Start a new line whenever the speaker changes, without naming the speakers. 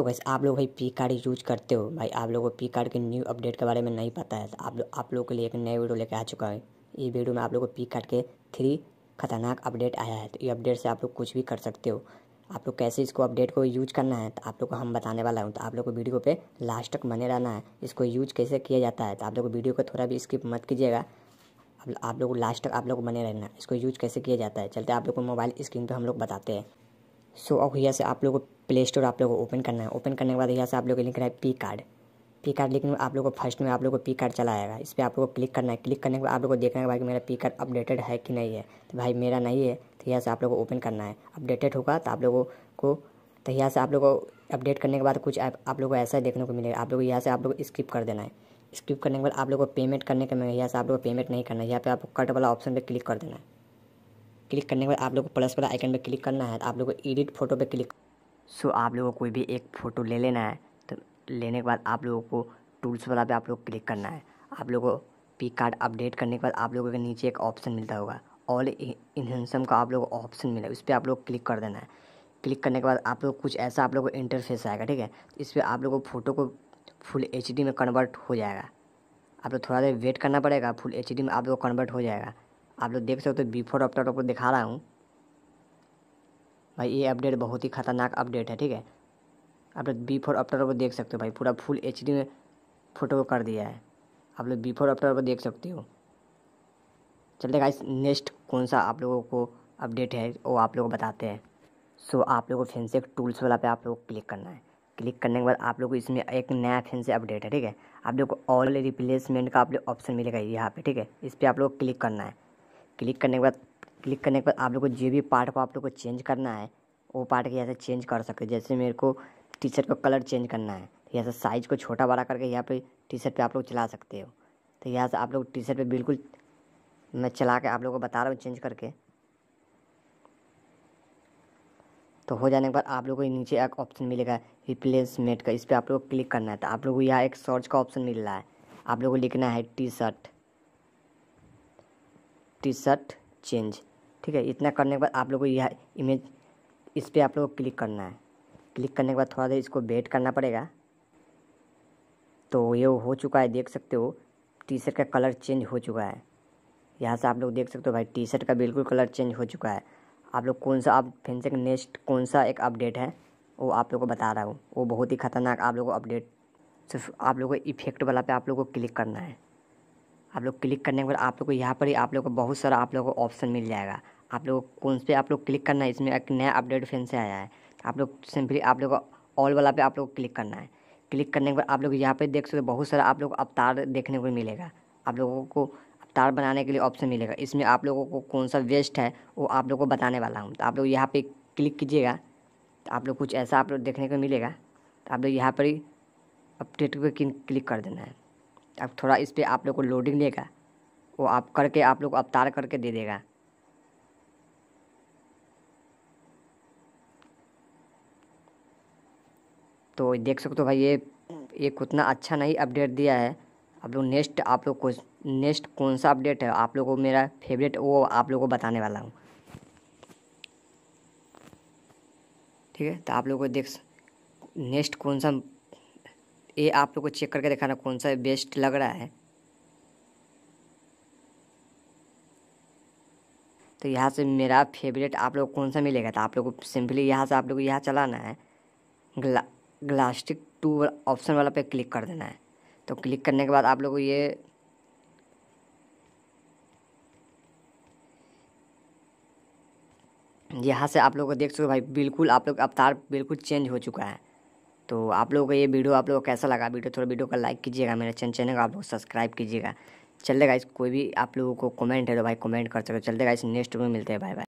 तो वैसे आप लोग भाई पी कार्ड यूज करते हो भाई आप लोगों को पी कार्ड के न्यू अपडेट के बारे में नहीं पता है तो आप लोग आप लोगों के लिए एक नया वीडियो लेकर आ चुका है ये वीडियो में आप लोगों को पी कार्ड के थ्री खतरनाक अपडेट आया है तो ये अपडेट से आप लोग कुछ भी कर सकते हो आप लोग कैसे इसको अपडेट को यूज करना है तो आप लोग को हम बताने वाला हूँ तो आप लोग को वीडियो पर लास्ट तक बने रहना है इसको यूज कैसे किया जाता है तो आप लोग वीडियो को थोड़ा भी स्किप मत कीजिएगा आप लोग लास्ट तक आप लोग बने रहना इसको यूज कैसे किया जाता है चलते आप लोग को मोबाइल स्क्रीन पर हम लोग बताते हैं सो अब यहाँ से आप लोग को प्ले स्टोर आप लोग को ओपन करना है ओपन करने के बाद यहाँ से आप लोग को लिख रहा है पी कार्ड पी कार्ड में आप लोग को फर्स्ट में आप लोग को पी कार्ड चला आएगा इस पर आप लोग को क्लिक करना है क्लिक करने के बाद आप लोग को देखना है भाई कि मेरा पी कार्ड अपडेटेड है कि नहीं है तो भाई मेरा नहीं है तो यहाँ से आप लोग को ओपन करना है अपडेटेड होगा तो आप लोगों को तो यहाँ से आप लोग को अपडेट करने के बाद कुछ आप लोग को ऐसा देखने को मिलेगा आप लोग यहाँ से आप लोग स्किप कर देना है स्किप करने के बाद आप लोग को पेमेंट करने के में यहाँ से आप लोग को पेमेंट नहीं करना है यहाँ पर आपको कट वाला ऑप्शन पर क्लिक कर देना है क्लिक करने के बाद आप लोग को प्लस वाला आइकन पर क्लिक करना है तो आप लोग को एडिट फोटो पर क्लिक सो आप लोगों को कोई भी एक फ़ोटो ले लेना है तो लेने के बाद आप लोगों को टूल्स वाला पे आप लोग क्लिक करना है आप लोगों को पिक कार्ड अपडेट करने के बाद आप लोगों के नीचे एक ऑप्शन मिलता होगा ऑल इनहेंसम का आप लोगों को ऑप्शन मिला उस पर आप लोग क्लिक कर देना है क्लिक करने के बाद आप लोग कुछ ऐसा आप लोग को इंटरफेस आएगा ठीक है इस पर आप लोग को फ़ोटो को फुल एच में कन्वर्ट हो जाएगा आप लोग थोड़ा देर वेट करना पड़ेगा फुल एच में आप लोग कन्वर्ट हो जाएगा आप लोग देख सकते हो तो बिफोर अपडेट आपको दिखा रहा हूँ भाई ये अपडेट बहुत ही खतरनाक अपडेट है ठीक है आप लोग बिफोर अपडेट आपको देख सकते हो भाई पूरा फुल एच में फोटो कर दिया है आप लोग बिफोर अपडेट आपको देख सकते हो चलते गाइस नेक्स्ट कौन सा आप लोगों को अपडेट है वो आप लोग बताते हैं सो so, आप लोगों को फेंसेक टूल्स वाला पे आप लोग क्लिक करना है क्लिक करने के बाद आप लोग को इसमें एक नया फेंसे अपडेट है ठीक है आप लोग को ऑल रिप्लेसमेंट का आप लोग ऑप्शन मिलेगा यहाँ पे ठीक है इस पर आप लोग क्लिक करना है क्लिक करने के बाद क्लिक करने के बाद आप लोग को जो भी पार्ट को आप लोग को चेंज करना है वो पार्ट के यहाँ से चेंज कर सकते हो जैसे मेरे को टी शर्ट का कलर चेंज करना है तो यहाँ से साइज़ को छोटा बड़ा करके यहाँ पे टी शर्ट पर आप लोग चला सकते हो तो यहाँ से आप लोग टी शर्ट पर बिल्कुल मैं चला के आप लोग को बता रहा हूँ चेंज करके तो हो जाने के बाद आप लोग को नीचे एक ऑप्शन मिलेगा रिप्लेसमेंट का इस पर आप लोग को क्लिक करना है तो आप लोग को यहाँ एक सर्च का ऑप्शन मिल रहा है आप लोग को लिखना है T shirt T shirt change ठीक है इतना करने के बाद आप लोग को यह इमेज इस पर आप लोग को क्लिक करना है क्लिक करने के बाद थोड़ा देर इसको वेट करना पड़ेगा तो ये हो चुका है देख सकते हो टी शर्ट का कलर चेंज हो चुका है यहाँ से आप लोग देख सकते हो भाई टी शर्ट का बिल्कुल कलर चेंज हो चुका है आप लोग कौन सा आप फिर से नेक्स्ट कौन सा एक अपडेट है वो आप लोग को बता रहा हूँ वो बहुत ही खतरनाक आप लोग को अपडेट सिर्फ आप लोग को इफेक्ट वाला पे आप लोग को क्लिक करना है आप लोग क्लिक करने के बाद आप लोग को यहाँ पर ही आप लोग को बहुत सारा आप लोग को ऑप्शन मिल जाएगा आप लोग कौन से आप लोग क्लिक करना है इसमें एक नया अपडेट फिर से आया है आप लोग सिंपली आप लोग ऑल वाला पे आप लोग क्लिक करना है क्लिक करने के बाद आप लोग यहाँ पर देख सकते बहुत सारा आप लोग अवतार देखने को मिलेगा आप लोगों को अवतार बनाने के लिए ऑप्शन मिलेगा इसमें आप लोगों को कौन सा वेस्ट है वो आप लोग को बताने वाला हूँ तो आप लोग यहाँ पर क्लिक कीजिएगा तो आप लोग कुछ ऐसा आप लोग देखने को मिलेगा तो आप लोग यहाँ पर ही अपडेट पर क्लिक कर देना है अब थोड़ा इस पर आप लोग को लोडिंग लेगा वो आप करके आप लोग अवतार करके दे देगा तो देख सकते हो भाई ये ये उतना अच्छा नहीं अपडेट दिया है आप लोग नेक्स्ट आप लोग को नेक्स्ट कौन सा अपडेट है आप लोग को मेरा फेवरेट वो आप लोग को बताने वाला हूँ ठीक है तो आप लोग को देख नेक्स्ट कौन सा ये आप लोग को चेक करके दिखाना कौन सा बेस्ट लग रहा है तो यहाँ से मेरा फेवरेट आप लोग कौन सा मिलेगा तो आप लोग को सिंपली यहाँ से आप लोग को यहाँ चलाना है ग्ला ग्लास्टिक टू ऑप्शन वाला पे क्लिक कर देना है तो क्लिक करने के बाद आप लोग को ये यहाँ से आप लोग को देख सको भाई बिल्कुल आप लोग अवतार बिल्कुल चेंज हो चुका है तो आप लोगों को ये वीडियो आप लोगों को कैसा लगा वीडियो थोड़ा वीडियो का लाइक कीजिएगा मेरे चैन चैनल को आप लोग सब्सक्राइब कीजिएगा चल देगा इस कोई भी आप लोगों को कमेंट है तो भाई कमेंट कर सकते हो चल देगा इस नेक्स्ट में मिलते हैं बाय बाय